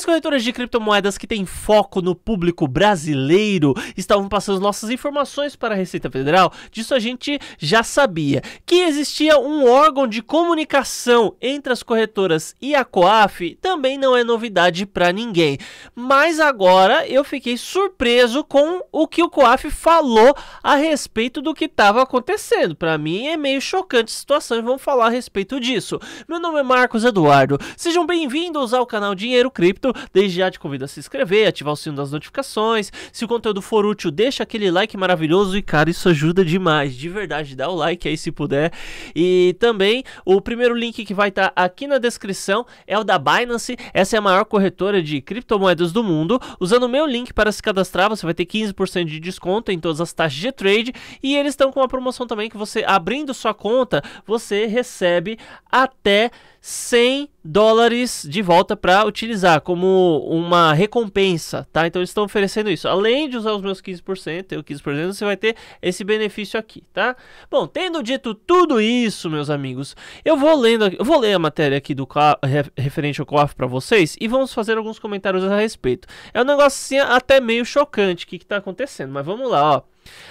As corretoras de criptomoedas que têm foco no público brasileiro estavam passando nossas informações para a Receita Federal. Disso a gente já sabia. Que existia um órgão de comunicação entre as corretoras e a COAF também não é novidade para ninguém. Mas agora eu fiquei surpreso com o que o COAF falou a respeito do que estava acontecendo. Para mim é meio chocante a situação e vamos falar a respeito disso. Meu nome é Marcos Eduardo. Sejam bem-vindos ao canal Dinheiro Cripto desde já te convido a se inscrever, ativar o sino das notificações. Se o conteúdo for útil, deixa aquele like maravilhoso e, cara, isso ajuda demais, de verdade. Dá o like aí se puder. E também o primeiro link que vai estar tá aqui na descrição é o da Binance. Essa é a maior corretora de criptomoedas do mundo. Usando o meu link para se cadastrar, você vai ter 15% de desconto em todas as taxas de trade. E eles estão com uma promoção também que você, abrindo sua conta, você recebe até 100 dólares de volta para utilizar como uma recompensa, tá? Então eles estão oferecendo isso. Além de usar os meus 15%, eu 15%, você vai ter esse benefício aqui, tá? Bom, tendo dito tudo isso, meus amigos, eu vou lendo, eu vou ler a matéria aqui do referente ao COAF para vocês e vamos fazer alguns comentários a respeito. É um negócio assim, até meio chocante o que está acontecendo, mas vamos lá, ó.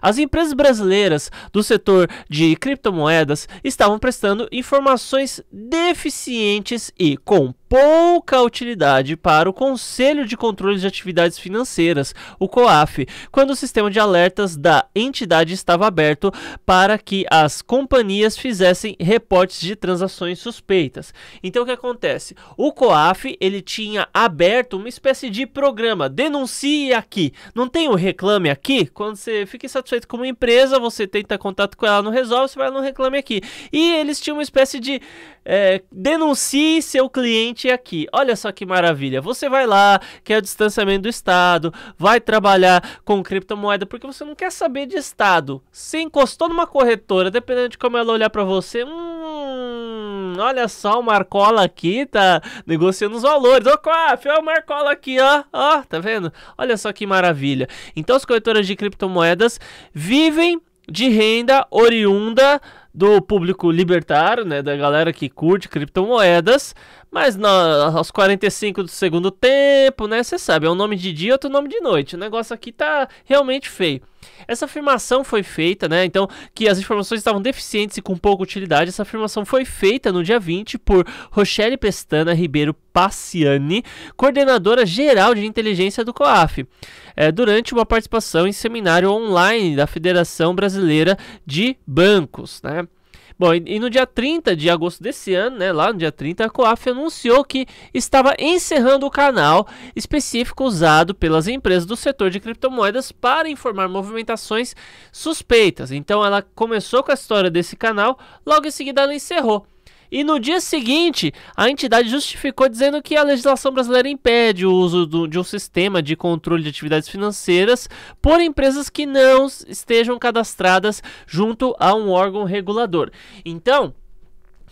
As empresas brasileiras do setor de criptomoedas estavam prestando informações deficientes e com pouca utilidade para o Conselho de Controle de Atividades Financeiras, o COAF, quando o sistema de alertas da entidade estava aberto para que as companhias fizessem reportes de transações suspeitas. Então o que acontece? O COAF, ele tinha aberto uma espécie de programa, denuncie aqui. Não tem o reclame aqui? Quando você fica insatisfeito com uma empresa, você tenta contato com ela, não resolve, você vai no reclame aqui. E eles tinham uma espécie de é, denuncie seu cliente aqui. Olha só que maravilha. Você vai lá, quer é o distanciamento do Estado, vai trabalhar com criptomoeda, porque você não quer saber de Estado. Se encostou numa corretora, dependendo de como ela olhar para você, hum, olha só o Marcola aqui, tá negociando os valores. Ô, Quaf, olha o Marcola aqui, ó, ó, tá vendo? Olha só que maravilha. Então, as corretoras de criptomoedas vivem de renda oriunda do público libertário, né, da galera que curte criptomoedas, mas na, aos 45 do segundo tempo, né? Você sabe, é um nome de dia, outro nome de noite. O negócio aqui tá realmente feio. Essa afirmação foi feita, né? Então, que as informações estavam deficientes e com pouca utilidade. Essa afirmação foi feita no dia 20 por Rochelle Pestana Ribeiro Paciani, coordenadora geral de inteligência do COAF, é, durante uma participação em seminário online da Federação Brasileira de Bancos, né? Bom, e, no dia 30 de agosto desse ano, né, lá no dia 30, a COAF anunciou que estava encerrando o canal específico usado pelas empresas do setor de criptomoedas para informar movimentações suspeitas. Então ela começou com a história desse canal, logo em seguida ela encerrou. E no dia seguinte, a entidade justificou dizendo que a legislação brasileira impede o uso do, de um sistema de controle de atividades financeiras por empresas que não estejam cadastradas junto a um órgão regulador. Então,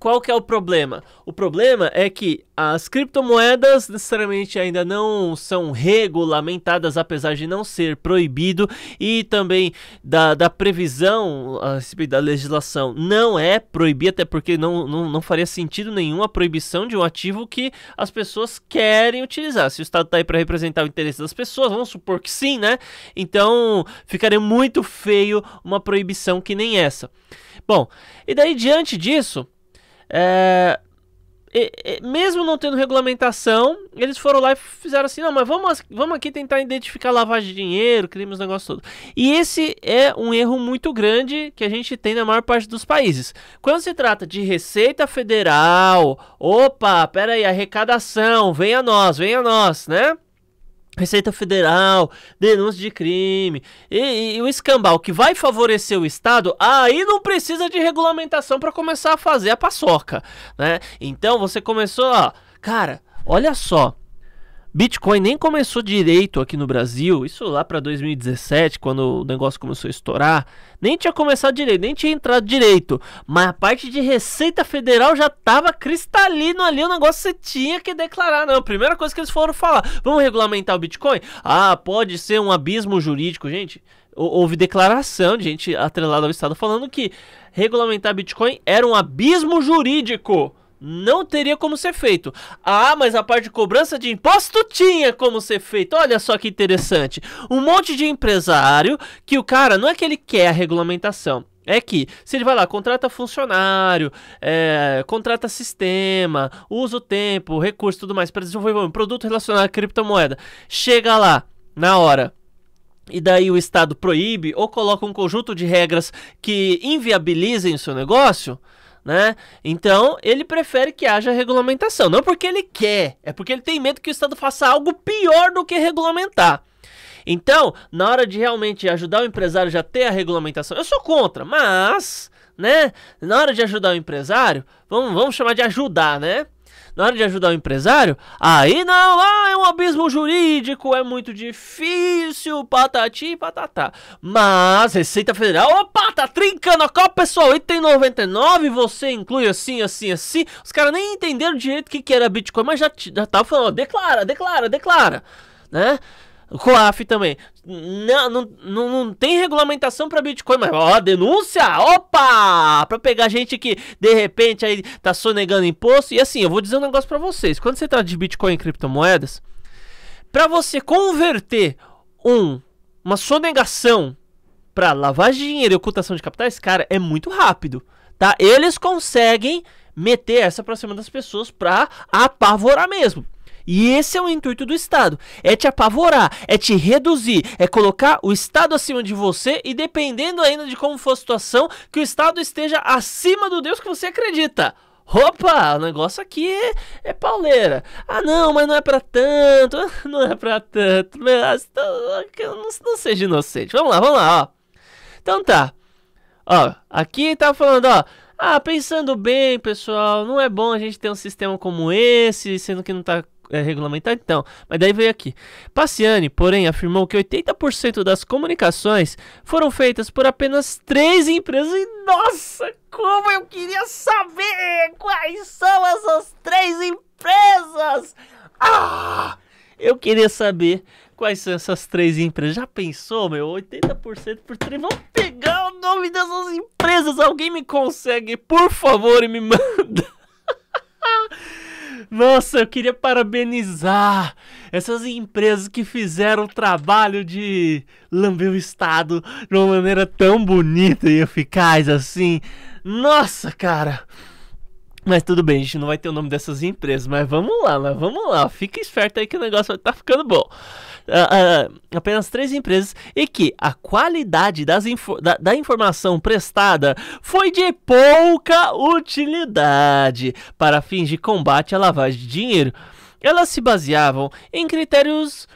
qual que é o problema? O problema é que as criptomoedas necessariamente ainda não são regulamentadas, apesar de não ser proibido, e também da, da previsão a respeito da legislação não é proibir, até porque não, não, não faria sentido nenhum a proibição de um ativo que as pessoas querem utilizar. Se o Estado está aí para representar o interesse das pessoas, vamos supor que sim, né? Então ficaria muito feio uma proibição que nem essa. Bom, e daí diante disso é, e, e, mesmo não tendo regulamentação, eles foram lá e fizeram assim: não, mas vamos, vamos aqui tentar identificar lavagem de dinheiro, crimes, negócio todo. E esse é um erro muito grande que a gente tem na maior parte dos países. Quando se trata de Receita Federal, opa, peraí, arrecadação, venha nós, venha nós, né? Receita Federal, denúncia de crime e, e um escambau que vai favorecer o Estado, aí não precisa de regulamentação para começar a fazer a paçoca, né? Então você começou, ó, cara, olha só, Bitcoin nem começou direito aqui no Brasil, isso lá para 2017, quando o negócio começou a estourar, nem tinha começado direito, nem tinha entrado direito, mas a parte de Receita Federal já tava cristalino ali, o negócio você tinha que declarar, não, é a primeira coisa que eles foram falar, vamos regulamentar o Bitcoin? Ah, pode ser um abismo jurídico, gente, houve declaração de gente atrelada ao Estado falando que regulamentar Bitcoin era um abismo jurídico, não teria como ser feito. Ah, mas a parte de cobrança de imposto tinha como ser feito. Olha só que interessante. Um monte de empresário que o cara não é que ele quer a regulamentação. É que, se ele vai lá, contrata funcionário, é, contrata sistema, usa o tempo, recurso tudo mais para desenvolver um produto relacionado à criptomoeda. Chega lá, na hora, e daí o Estado proíbe ou coloca um conjunto de regras que inviabilizem o seu negócio né? Então, ele prefere que haja regulamentação, não porque ele quer, é porque ele tem medo que o Estado faça algo pior do que regulamentar. Então, na hora de realmente ajudar o empresário já ter a regulamentação, eu sou contra, mas, né? Na hora de ajudar o empresário, vamos, vamos chamar de ajudar, né? na hora de ajudar o empresário, aí não, ah, é um abismo jurídico, é muito difícil, patati e patatá. Mas Receita Federal, opa, tá trincando a copa, pessoal, item 99, você inclui assim, assim, assim. Os caras nem entenderam direito o que, que era Bitcoin, mas já, já tava falando, declara, declara, declara, né? O COAF também. Não, não, não, tem regulamentação para Bitcoin, mas ó, denúncia, opa! Para pegar gente que de repente aí tá sonegando imposto. E assim, eu vou dizer um negócio para vocês. Quando você trata de Bitcoin e criptomoedas, para você converter um uma sonegação para lavagem de dinheiro e ocultação de capitais, cara, é muito rápido, tá? Eles conseguem meter essa para cima das pessoas para apavorar mesmo. E esse é o intuito do Estado: é te apavorar, é te reduzir, é colocar o Estado acima de você e, dependendo ainda de como for a situação, que o Estado esteja acima do Deus que você acredita. Opa, o negócio aqui é, é pauleira. Ah, não, mas não é pra tanto. Não é pra tanto. Mas, não, não seja inocente. Vamos lá, vamos lá, ó. Então tá. Ó, aqui tá falando, ó. Ah, pensando bem, pessoal, não é bom a gente ter um sistema como esse, sendo que não tá é, regulamentado, então. Mas daí veio aqui. Paciani, porém, afirmou que 80% das comunicações foram feitas por apenas três empresas. E nossa, como eu queria saber quais são essas três empresas! Ah! Eu queria saber quais são essas três empresas. Já pensou, meu? 80% por três? Vamos pegar o nome dessas empresas. Alguém me consegue, por favor, e me manda. Nossa, eu queria parabenizar essas empresas que fizeram o trabalho de lamber o Estado de uma maneira tão bonita e eficaz assim. Nossa, cara! Mas tudo bem, a gente não vai ter o nome dessas empresas, mas vamos lá, mas vamos lá, fica esperto aí que o negócio tá ficando bom. Uh, uh, apenas três empresas e que a qualidade das da, da, informação prestada foi de pouca utilidade para fins de combate à lavagem de dinheiro elas se baseavam em critérios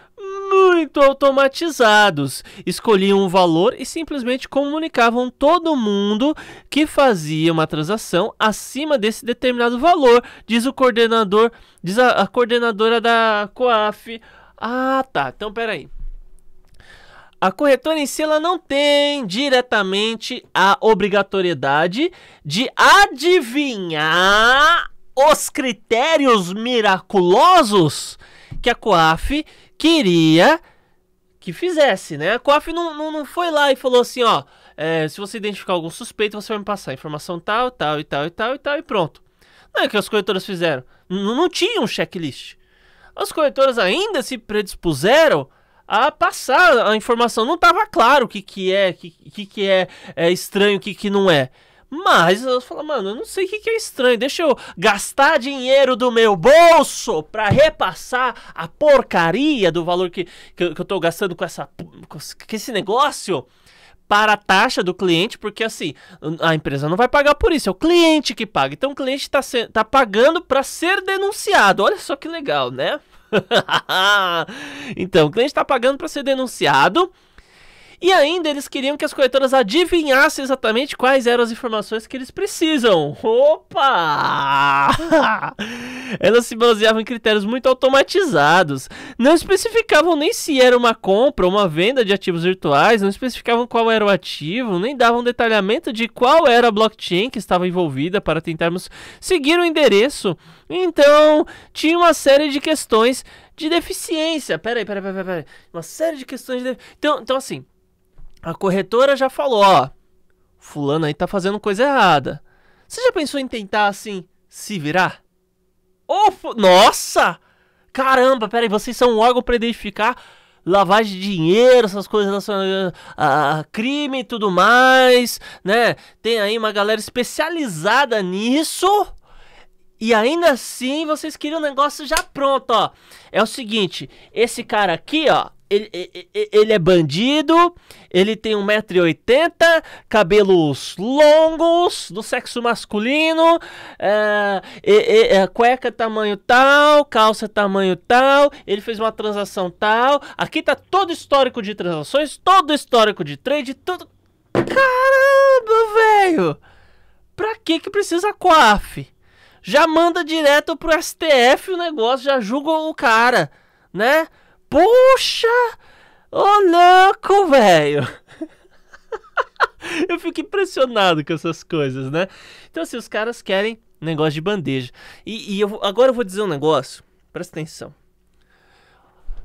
muito automatizados. Escolhiam um valor e simplesmente comunicavam todo mundo que fazia uma transação acima desse determinado valor, diz o coordenador, diz a, a coordenadora da COAF. Ah, tá. Então peraí. A corretora em si ela não tem diretamente a obrigatoriedade de adivinhar os critérios miraculosos que a COAF queria que fizesse, né? A COAF não, não, não foi lá e falou assim, ó, é, se você identificar algum suspeito, você vai me passar informação tal, tal e tal e tal e tal e pronto. Não é o que as corretoras fizeram. N não tinha um checklist. As corretoras ainda se predispuseram a passar a informação. Não estava claro o que, que é, o que, que, que é, é estranho, o que, que não é. Mas eu falo, mano, eu não sei o que, que é estranho. Deixa eu gastar dinheiro do meu bolso pra repassar a porcaria do valor que, que, que eu tô gastando com, essa, com esse negócio para a taxa do cliente, porque assim, a empresa não vai pagar por isso, é o cliente que paga. Então o cliente está tá pagando para ser denunciado. Olha só que legal, né? então, o cliente está pagando para ser denunciado e ainda eles queriam que as coletoras adivinhassem exatamente quais eram as informações que eles precisam. Opa! Elas se baseavam em critérios muito automatizados. Não especificavam nem se era uma compra ou uma venda de ativos virtuais, não especificavam qual era o ativo, nem davam detalhamento de qual era a blockchain que estava envolvida para tentarmos seguir o endereço. Então, tinha uma série de questões de deficiência. Peraí, peraí, peraí, peraí. Uma série de questões de. Então, então assim, a corretora já falou, ó, fulano aí tá fazendo coisa errada. Você já pensou em tentar assim se virar? oh, nossa! Caramba, peraí, vocês são um órgão para identificar lavagem de dinheiro, essas coisas relacionadas a crime e tudo mais, né? Tem aí uma galera especializada nisso. E ainda assim, vocês queriam um negócio já pronto, ó. É o seguinte, esse cara aqui, ó, ele, ele, é bandido, ele tem 1,80m, cabelos longos, do sexo masculino, é, é, é, cueca tamanho tal, calça tamanho tal, ele fez uma transação tal. Aqui tá todo histórico de transações, todo histórico de trade, tudo. Caramba, velho! Pra que que precisa coaf? Já manda direto pro STF o negócio, já julga o cara, né? Poxa! Ô oh, louco, velho! Eu fico impressionado com essas coisas, né? Então, assim, os caras querem negócio de bandeja. E, e eu, agora eu vou dizer um negócio. Presta atenção.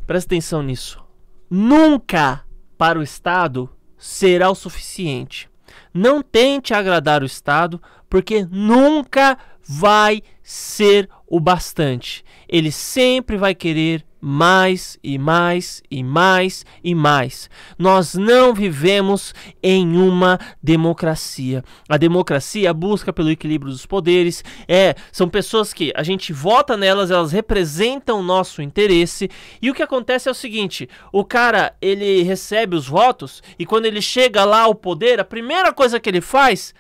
Presta atenção nisso. Nunca para o Estado será o suficiente. Não tente agradar o Estado, porque nunca vai ser o bastante. Ele sempre vai querer mais e mais e mais e mais. Nós não vivemos em uma democracia. A democracia busca pelo equilíbrio dos poderes, é, são pessoas que a gente vota nelas, elas representam o nosso interesse. E o que acontece é o seguinte, o cara, ele recebe os votos e quando ele chega lá ao poder, a primeira coisa que ele faz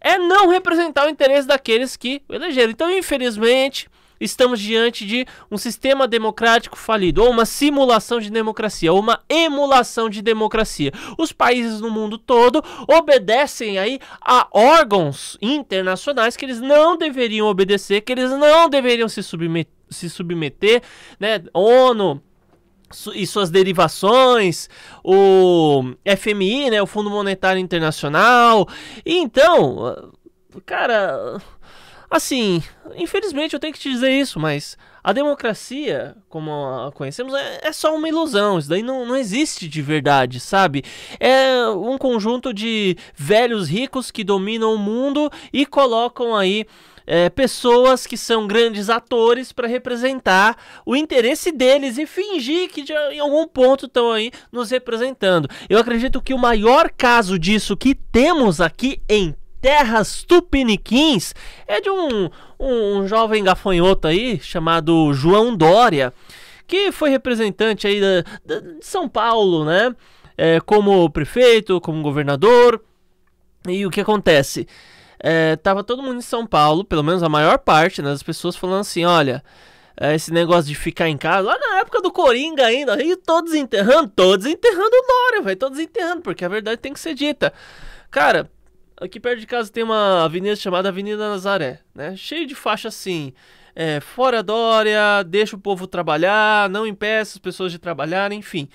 é não representar o interesse daqueles que o elegeram. Então, infelizmente, estamos diante de um sistema democrático falido, ou uma simulação de democracia, ou uma emulação de democracia. Os países no mundo todo obedecem aí a órgãos internacionais que eles não deveriam obedecer, que eles não deveriam se submeter, se submeter né? ONU, e suas derivações, o FMI, né, o Fundo Monetário Internacional. E então, ah, cara, Assim, infelizmente eu tenho que te dizer isso, mas a democracia, como a conhecemos, é, é só uma ilusão. Isso daí não, não existe de verdade, sabe? É um conjunto de velhos ricos que dominam o mundo e colocam aí é, pessoas que são grandes atores para representar o interesse deles e fingir que de, em algum ponto estão aí nos representando. Eu acredito que o maior caso disso que temos aqui em Terras Tupiniquins é de um, um, um jovem gafanhoto aí chamado João Dória, que foi representante aí da, da, de São Paulo, né? É, como prefeito, como governador. E o que acontece? É, tava todo mundo em São Paulo, pelo menos a maior parte né, das pessoas falando assim: olha, é, esse negócio de ficar em casa, lá na época do Coringa ainda, e todos enterrando, todos enterrando o Dória, velho, todos enterrando, porque a verdade tem que ser dita. Cara, Aqui perto de casa tem uma avenida chamada Avenida Nazaré, né? Cheio de faixa assim. É, fora Dória, deixa o povo trabalhar, não impeça as pessoas de trabalhar, enfim.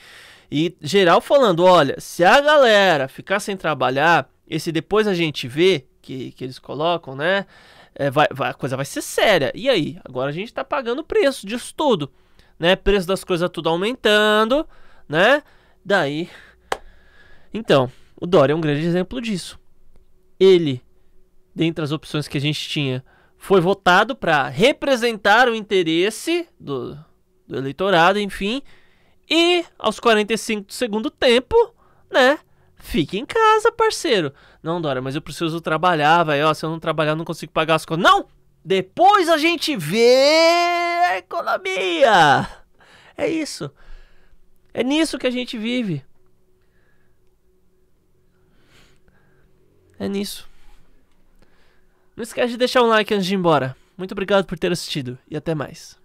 E geral falando, olha, se a galera ficar sem trabalhar, esse depois a gente vê, que, que eles colocam, né? É, vai, vai, a coisa vai ser séria. E aí? Agora a gente tá pagando o preço disso tudo, né? Preço das coisas tudo aumentando, né? Daí. Então, o Dória é um grande exemplo disso ele, dentre as opções que a gente tinha, foi votado para representar o interesse do, do eleitorado, enfim. E aos 45 do segundo tempo, né? Fique em casa, parceiro. Não, Dora, mas eu preciso trabalhar, velho. Ó, se eu não trabalhar, eu não consigo pagar as contas. Não! Depois a gente vê a economia. É isso. É nisso que a gente vive. É nisso. Não esquece de deixar um like antes de ir embora. Muito obrigado por ter assistido e até mais.